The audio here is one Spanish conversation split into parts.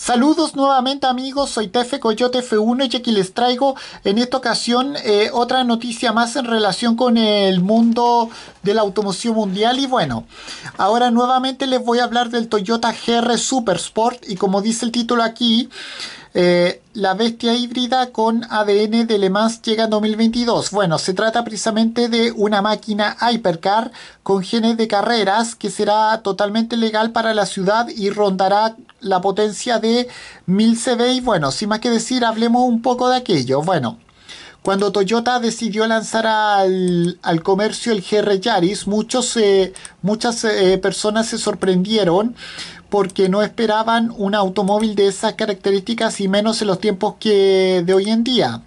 Saludos nuevamente amigos, soy Tefe Coyote F1 y aquí les traigo en esta ocasión eh, otra noticia más en relación con el mundo de la automoción mundial y bueno, ahora nuevamente les voy a hablar del Toyota GR Super Sport y como dice el título aquí, eh, la bestia híbrida con ADN de lemas llega en 2022. Bueno, se trata precisamente de una máquina hypercar con genes de carreras que será totalmente legal para la ciudad y rondará la potencia de 1000 CV. Y bueno, sin más que decir, hablemos un poco de aquello. Bueno, cuando Toyota decidió lanzar al, comercio el GR Yaris, muchos, eh, muchas eh, personas se sorprendieron porque no esperaban un automóvil de esas características y menos en los tiempos que de hoy en día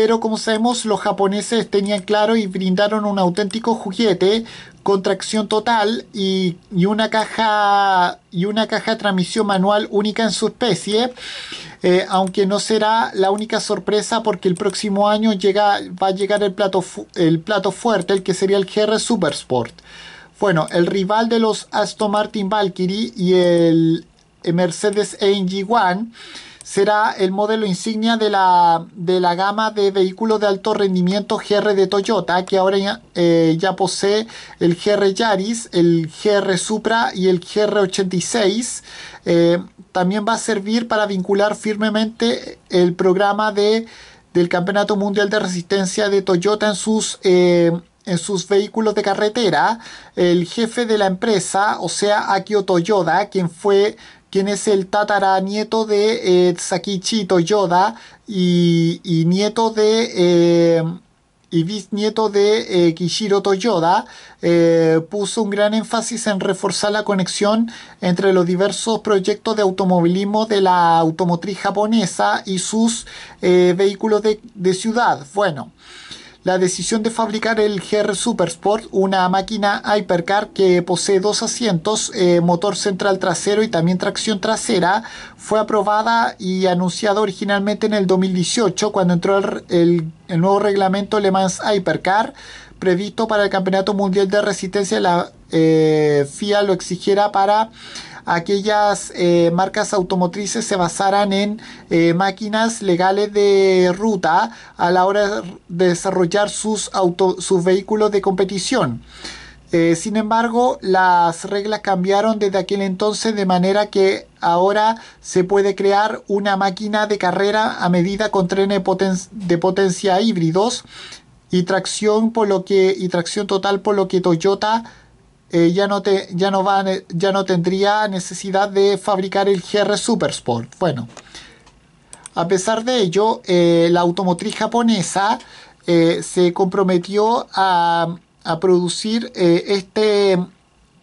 pero como sabemos los japoneses tenían claro y brindaron un auténtico juguete con tracción total y, una caja y una caja de transmisión manual única en su especie eh, aunque no será la única sorpresa porque el próximo año llega, va a llegar el plato, el plato fuerte el que sería el GR Super bueno, el rival de los Aston Martin Valkyrie y el Mercedes AMG One será el modelo insignia de la, gama de vehículos de alto rendimiento GR de Toyota, que ahora ya, eh, posee el GR Yaris, el GR Supra y el GR86. Eh, también va a servir para vincular firmemente el programa de, del Campeonato Mundial de Resistencia de Toyota en sus... Eh, en sus vehículos de carretera, el jefe de la empresa, o sea, Akio Toyoda, quien fue quien es el tataranieto de eh, Tsakichi Toyoda y, nieto de... Eh, bisnieto de eh, Kishiro Toyoda, eh, puso un gran énfasis en reforzar la conexión entre los diversos proyectos de automovilismo de la automotriz japonesa y sus vehículos de, de ciudad. Bueno, la decisión de fabricar el GR Supersport, una máquina hypercar que posee dos asientos, eh, motor central trasero y también tracción trasera, fue aprobada y anunciada originalmente en el 2018 cuando entró el, nuevo reglamento Le Mans Hypercar previsto para el Campeonato Mundial de Resistencia. La eh, FIA lo exigiera para aquellas eh, marcas automotrices se basaran en eh, máquinas legales de ruta a la hora de desarrollar sus, sus vehículos de competición. Eh, sin embargo, las reglas cambiaron desde aquel entonces de manera que ahora se puede crear una máquina de carrera a medida con trenes de potencia híbridos y tracción, por lo que, y tracción total por lo que Toyota eh, ya, no te, ya, no ya no tendría necesidad de fabricar el GR Super Sport. Bueno, a pesar de ello, eh, la automotriz japonesa eh, se comprometió a, producir este,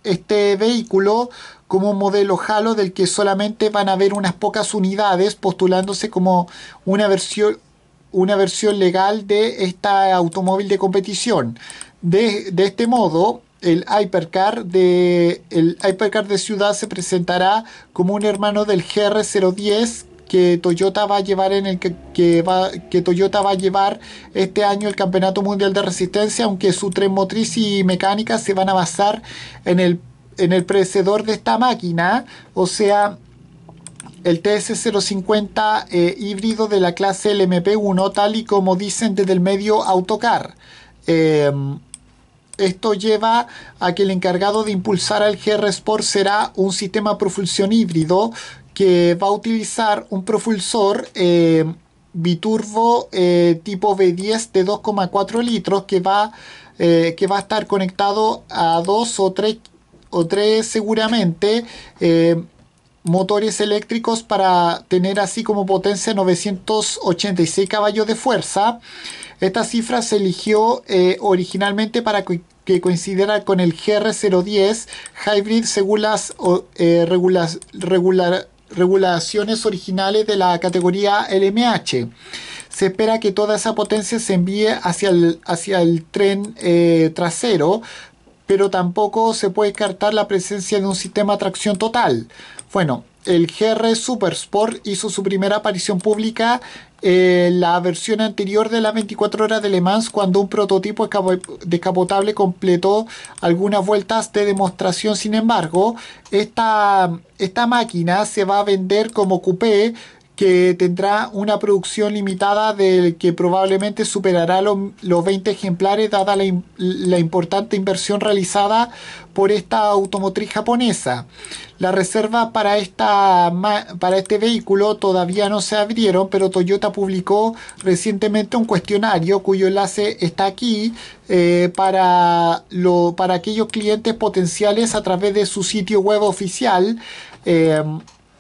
este vehículo como un modelo Halo del que solamente van a haber unas pocas unidades postulándose como una versión, una versión legal de este automóvil de competición. De, de este modo, el Hypercar de el Hypercar de ciudad se presentará como un hermano del GR010 que Toyota va a llevar en el que, va, que Toyota va a llevar este año el Campeonato Mundial de Resistencia, aunque su tren motriz y mecánica se van a basar en el en el de esta máquina, o sea, el TS050 eh, híbrido de la clase LMP1, tal y como dicen desde el medio Autocar. Em, esto lleva a que el encargado de impulsar al GR Sport será un sistema propulsión híbrido que va a utilizar un propulsor eh, biturbo eh, tipo V10 de 2,4 litros que va, eh, que va a estar conectado a dos o tres o tres seguramente motores eléctricos para tener así como potencia 986 caballos de fuerza. Esta cifra se eligió eh, originalmente para que, coincidiera con el GR010 Hybrid según las eh, regulaciones originales de la categoría LMH. Se espera que toda esa potencia se envíe hacia el, tren eh, trasero, pero tampoco se puede descartar la presencia de un sistema de tracción total. Bueno, el GR Super Sport hizo su primera aparición pública en eh, la versión anterior de la 24 horas de Le Mans cuando un prototipo descapotable completó algunas vueltas de demostración. Sin embargo, esta, esta máquina se va a vender como coupé que tendrá una producción limitada del que probablemente superará los 20 ejemplares dada la, importante inversión realizada por esta automotriz japonesa. La reserva para, esta, para este vehículo todavía no se abrieron, pero Toyota publicó recientemente un cuestionario cuyo enlace está aquí eh, para, lo, para aquellos clientes potenciales a través de su sitio web oficial. Eh,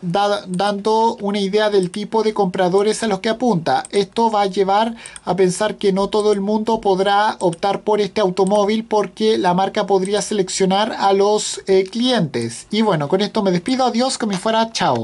dando una idea del tipo de compradores a los que apunta. Esto va a llevar a pensar que no todo el mundo podrá optar por este automóvil porque la marca podría seleccionar a los eh, clientes. Y bueno, con esto me despido. Adiós, que me fuera. Chao.